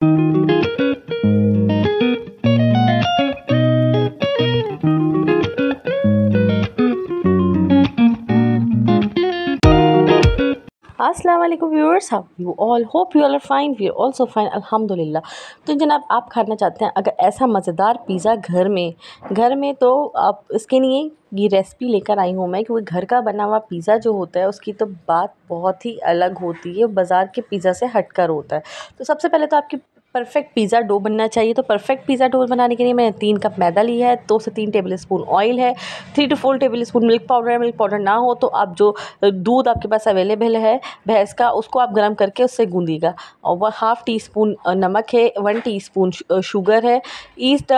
thank you अस्सलाम वालेकुम viewers how you all hope you all are fine we are also fine अल्हम्दुलिल्लाह तो जनाब आप खाना चाहते हैं अगर ऐसा मज़ेदार पिज़्ज़ा घर में घर में तो आप इसके लिए ये रेसिपी लेकर आई हूँ मैं क्योंकि घर का बना हुआ पिज़्ज़ा जो होता है उसकी तो बात बहुत ही अलग होती है बाज़ार के पिज़्ज़ा से हटकर होता है तो सबसे पहले तो आपकी परफेक्ट पिज़्ज़ा डो बनना चाहिए तो परफेक्ट पिज़्ज़ा डो बनाने के लिए मैंने तीन कप मैदा लिया है दो से तीन टेबल स्पून ऑयल है three two four tablespoon milk powder है मिल्क पाउडर ना हो तो आप जो दूध आपके पास अवेलेबल है भैंस का उसको आप गर्म करके उससे गूँधिएगा और वह हाफ़ टी स्पून नमक है वन टी स्पून शुगर है ईस्ट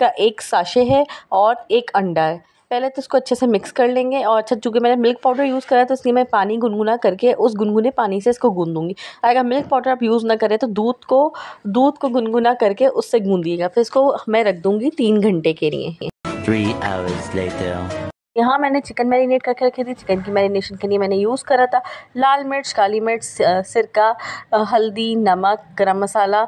का एक साशे है और एक अंडा है पहले तो उसको अच्छे से मिक्स कर लेंगे और अच्छा चूँकि मैंने मिल्क पाउडर यूज़ करा तो इसलिए मैं पानी गुनगुना करके उस गुनगुने पानी से इसको गूंदूँगी दूँगी अगर मिल्क पाउडर आप यूज़ ना करें तो दूध को दूध को गुनगुना करके उससे गूँधिएगा फिर इसको मैं रख दूँगी तीन घंटे के लिए यहाँ मैंने चिकन मैरिनेट करके रखी थी चिकन की मैरिनेशन के लिए मैंने यूज़ करा था लाल मिर्च काली मिर्च सिरका हल्दी नमक गरम मसाला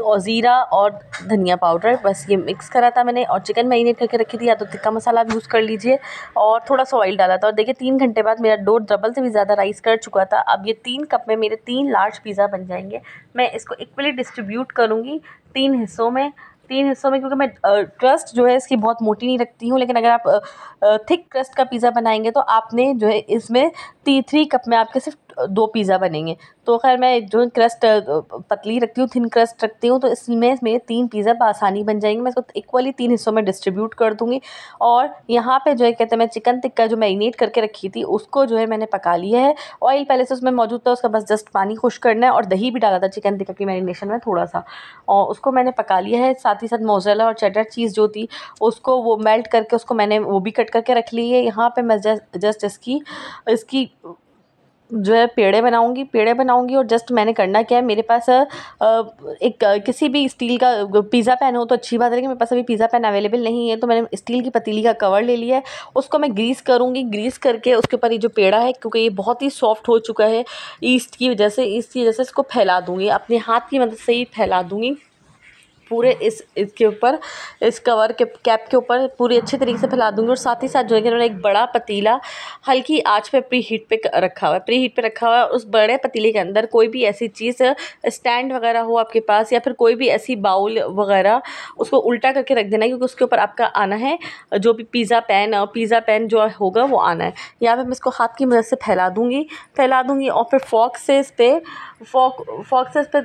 और ज़ीरा और धनिया पाउडर बस ये मिक्स करा था मैंने और चिकन मैरिनेट करके रखी थी या तो तिक्का मसाला आप यूज़ कर लीजिए और थोड़ा सा ऑयल डाला था और देखिए तीन घंटे बाद मेरा डो डबल से भी ज़्यादा राइस कर चुका था अब ये तीन कप में मेरे तीन लार्ज पिज़्ज़ा बन जाएंगे मैं इसको इक्वली डिस्ट्रीब्यूट करूँगी तीन हिस्सों में तीन हिस्सों में क्योंकि मैं क्रस्ट जो है इसकी बहुत मोटी नहीं रखती हूँ लेकिन अगर आप थिक क्रस्ट का पिज़्ज़ा बनाएंगे तो आपने जो है इसमें ती थ्री कप में आपके सिर्फ दो पिज़्ज़ा बनेंगे तो खैर मैं जो क्रस्ट पतली रखती हूँ थिन क्रस्ट रखती हूँ तो इसमें मेरे तीन पिज़्ज़ा बसानी बन जाएंगे मैं इसको इक्वली तीन हिस्सों में डिस्ट्रीब्यूट कर दूँगी और यहाँ पे जो है कहते हैं मैं चिकन टिक्का जो मैरिनेट करके रखी थी उसको जो है मैंने पका लिया है ऑयल पहले से उसमें मौजूद था उसका बस जस्ट पानी खुश करना है और दही भी डाला था चिकन टिक्का की मैरिनेशन में थोड़ा सा और उसको मैंने पका लिया है साथ ही साथ मोजाला और चटर चीज़ जो थी उसको वो मेल्ट करके उसको मैंने वो भी कट करके रख ली है यहाँ पर मैं जस्ट इसकी इसकी जो है पेड़े बनाऊँगी पेड़े बनाऊँगी और जस्ट मैंने करना क्या है मेरे पास एक किसी भी स्टील का पिज़्ज़ा पैन हो तो अच्छी बात है लेकिन मेरे पास अभी पिज़्ज़ा पैन अवेलेबल नहीं है तो मैंने स्टील की पतीली का कवर ले लिया है उसको मैं ग्रीस करूँगी ग्रीस करके उसके ऊपर ये जो पेड़ा है क्योंकि ये बहुत ही सॉफ्ट हो चुका है ईस्ट की वजह से ईस्ट की वजह से इसको फैला दूँगी अपने हाथ की मदद से ही फैला दूँगी पूरे इस इसके ऊपर इस कवर के कैप के ऊपर पूरी अच्छे तरीके से फैला दूँगी और साथ ही साथ जो है कि उन्होंने एक बड़ा पतीला हल्की आँच पर प्री हीट पर रखा हुआ है प्री हीट पर रखा हुआ है उस बड़े पतीले के अंदर कोई भी ऐसी चीज़ स्टैंड वगैरह हो आपके पास या फिर कोई भी ऐसी बाउल वगैरह उसको उल्टा करके रख देना है क्योंकि उसके ऊपर आपका आना है जो भी पिज़्ज़ा पैन पिज़्ज़ा पैन जो होगा वो आना है या फिर मैं इसको हाथ की मदद से फैला दूँगी फैला दूँगी और फिर फॉक से इस पर फॉक फॉक से इस पर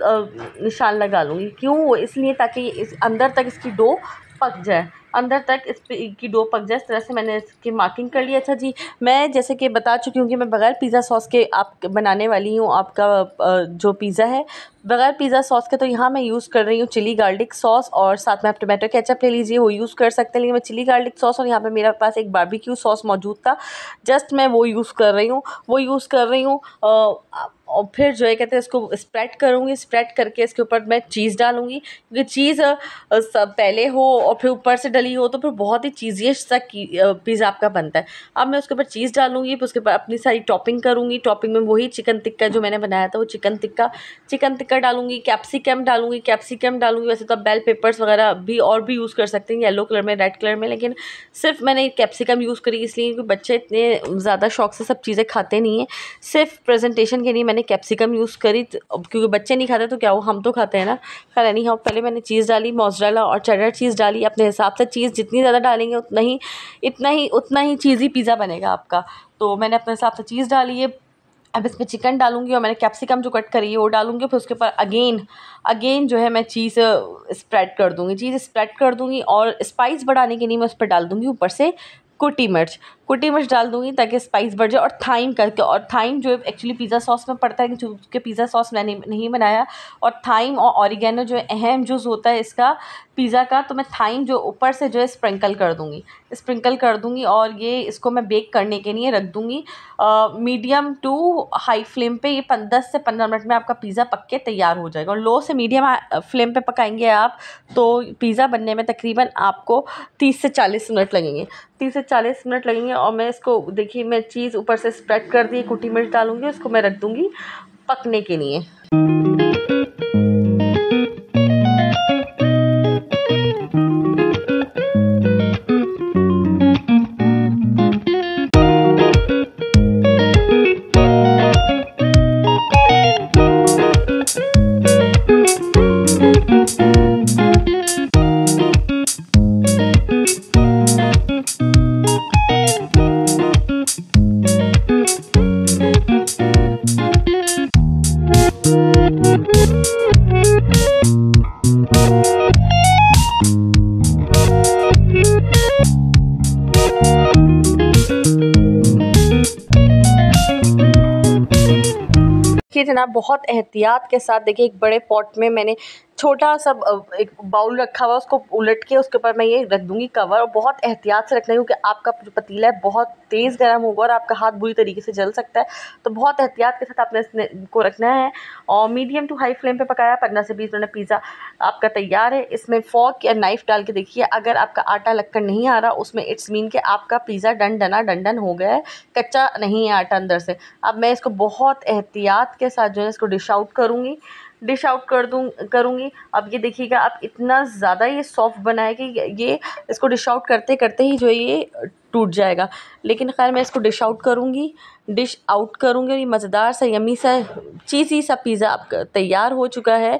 निशान लगा लूँगी क्यों इसलिए ताकि ताकि इस अंदर तक इसकी डो पक जाए अंदर तक इस डो पक जाए इस तरह से मैंने इसकी मार्किंग कर ली अच्छा जी मैं जैसे कि बता चुकी हूँ कि मैं बग़ैर पिज़्ज़ा सॉस के आप बनाने वाली हूँ आपका जो पिज़्ज़ा है बगैर पिज़्ज़ा सॉस के तो यहाँ मैं यूज़ कर रही हूँ चिली गार्लिक सॉस और साथ में आप टोमेटो केचप ले लीजिए वो यूज़ कर सकते हैं लेकिन मैं चिली गार्लिक सॉस और यहाँ पे मेरे पास एक बारबेक्यू सॉस मौजूद था जस्ट मैं वो यूज़ कर रही हूँ वो यूज़ कर रही हूँ और फिर जो है कहते हैं इसको स्प्रेड करूँगी स्प्रेड करके इसके ऊपर मैं चीज़ डालूँगी क्योंकि चीज़ सब पहले हो और फिर ऊपर से डली हो तो फिर बहुत ही चीज़ी सा पिज़्ज़ा आपका बनता है अब मैं उसके ऊपर चीज़ डालूँगी फिर उसके ऊपर अपनी सारी टॉपिंग करूँगी टॉपिंग में वही चिकन टिक्का जो मैंने बनाया था वो chicken tikka chicken tikka pepper डालूंगी कैप्सिकम डालूंगी कैप्सिकम डालूंगी वैसे तो आप बेल पेपर्स वगैरह भी और भी यूज़ कर सकते हैं येलो कलर में रेड कलर में लेकिन सिर्फ मैंने कैप्सिकम यूज़ करी इसलिए क्योंकि बच्चे इतने ज़्यादा शौक से सब चीज़ें खाते नहीं हैं सिर्फ प्रेजेंटेशन के लिए मैंने कैप्सिकम यूज़ करी तो क्योंकि बच्चे नहीं खाते तो क्या हो हम तो खाते हैं ना खैर नहीं हाँ पहले मैंने चीज़ डाली मोजरेला और चटर चीज़ डाली अपने हिसाब से चीज़ जितनी ज़्यादा डालेंगे उतना ही इतना ही उतना ही चीज़ी पिज़्ज़ा बनेगा आपका तो मैंने अपने हिसाब से चीज़ डाली है अब इसमें चिकन डालूंगी और मैंने कैप्सिकम जो कट करी है वो डालूँगी फिर उसके ऊपर अगेन अगेन जो है मैं चीज़ स्प्रेड uh, कर दूँगी चीज़ स्प्रेड कर दूँगी और स्पाइस बढ़ाने के लिए मैं उस पर डाल दूँगी ऊपर से कुटी मिर्च कुटी मिर्च डाल दूँगी ताकि स्पाइस बढ़ जाए और थाइम करके और थाइम जो एक्चुअली पिज़्ज़ा सॉस में पड़ता है कि पिज़्ज़ा सॉस मैंने नहीं बनाया और थाइम और ऑरिगेनो जो अहम जूस होता है इसका पिज़्ज़ा का तो मैं थाइम जो ऊपर से जो है स्प्रिंकल कर दूँगी स्प्रिंकल कर दूँगी और ये इसको मैं बेक करने के लिए रख दूँगी मीडियम टू हाई फ्लेम पर ये दस से पंद्रह मिनट में आपका पिज़्ज़ा पक के तैयार हो जाएगा और लो से मीडियम फ्लेम पर पकाएंगे आप तो पिज़्ज़ा बनने में तकरीबन आपको तीस से चालीस मिनट लगेंगे तीस से चालीस मिनट लगेंगे और मैं इसको देखिए मैं चीज़ ऊपर से स्प्रेड कर दी कुटी मिर्च डालूँगी उसको मैं रख दूँगी पकने के लिए देखिए जनाब बहुत एहतियात के साथ देखिए एक बड़े पॉट में मैंने छोटा सा एक बाउल रखा हुआ उसको उलट के उसके ऊपर मैं ये रख दूँगी कवर और बहुत एहतियात से रखना क्योंकि आपका जो पतीला है बहुत तेज़ गर्म होगा और आपका हाथ बुरी तरीके से जल सकता है तो बहुत एहतियात के साथ आपने इसने को रखना है और मीडियम टू हाई फ्लेम पे पकाया पंद्रह से बीस मिनट पिज़्ज़ा आपका तैयार है इसमें फॉक या नाइफ़ डाल के देखिए अगर आपका आटा लगकर नहीं आ रहा उसमें इट्स मीन कि आपका पिज़्ज़ा डन डना डंडन हो गया है कच्चा नहीं है आटा अंदर से अब मैं इसको बहुत एहतियात के साथ जो है इसको डिश आउट करूँगी डिश आउट कर दूँ करूँगी अब ये देखिएगा आप इतना ज़्यादा ये सॉफ्ट बना है कि ये इसको डिश आउट करते करते ही जो ये टूट जाएगा लेकिन खैर मैं इसको डिश आउट करूँगी डिश आउट करूँगी और ये मज़ेदार सा यमी सा चीज़ी सा पिज़्ज़ा आपका तैयार हो चुका है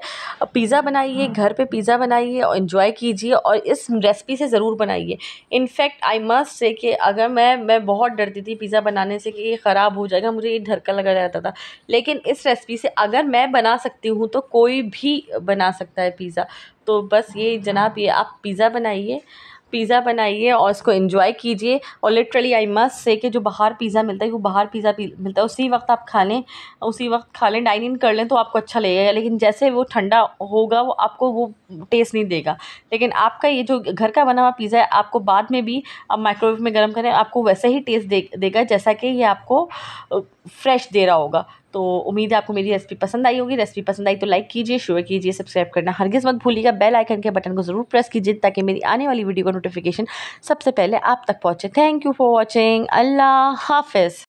पिज़्ज़ा बनाइए घर पे पिज़्ज़ा बनाइए और इन्जॉय कीजिए और इस रेसिपी से ज़रूर बनाइए इनफैक्ट आई मस्ट से कि अगर मैं मैं बहुत डरती थी पिज़्ज़ा बनाने से कि ये ख़राब हो जाएगा मुझे ये ढरका लगा रहता था लेकिन इस रेसिपी से अगर मैं बना सकती हूँ तो कोई भी बना सकता है पिज़्ज़ा तो बस ये जनाब ये आप पिज़्ज़ा बनाइए पिज़्ज़ा बनाइए और इसको इन्जॉय कीजिए और लिटरली आई मस्ट से कि जो बाहर पिज़्ज़ा मिलता है वो बाहर पिज़्ज़ा मिलता है उसी वक्त आप खा लें उसी वक्त खा लें डाइन इन कर लें तो आपको अच्छा लगेगा लेकिन जैसे वो ठंडा होगा वो आपको वो टेस्ट नहीं देगा लेकिन आपका ये जो घर का बना हुआ पिज़्ज़ा है आपको बाद में भी आप माइक्रोवेव में गर्म करें आपको वैसे ही टेस्ट दे देगा जैसा कि ये आपको फ्रेश दे रहा होगा तो उम्मीद है आपको मेरी रेसिपी पसंद आई होगी रेसिपी पसंद आई तो लाइक कीजिए शेयर कीजिए सब्सक्राइब करना हरगिज़ मत भूलिएगा बेल आइकन के बटन को ज़रूर प्रेस कीजिए ताकि मेरी आने वाली वीडियो का नोटिफिकेशन सबसे पहले आप तक पहुँचे thank you for watching Allah हाफिज़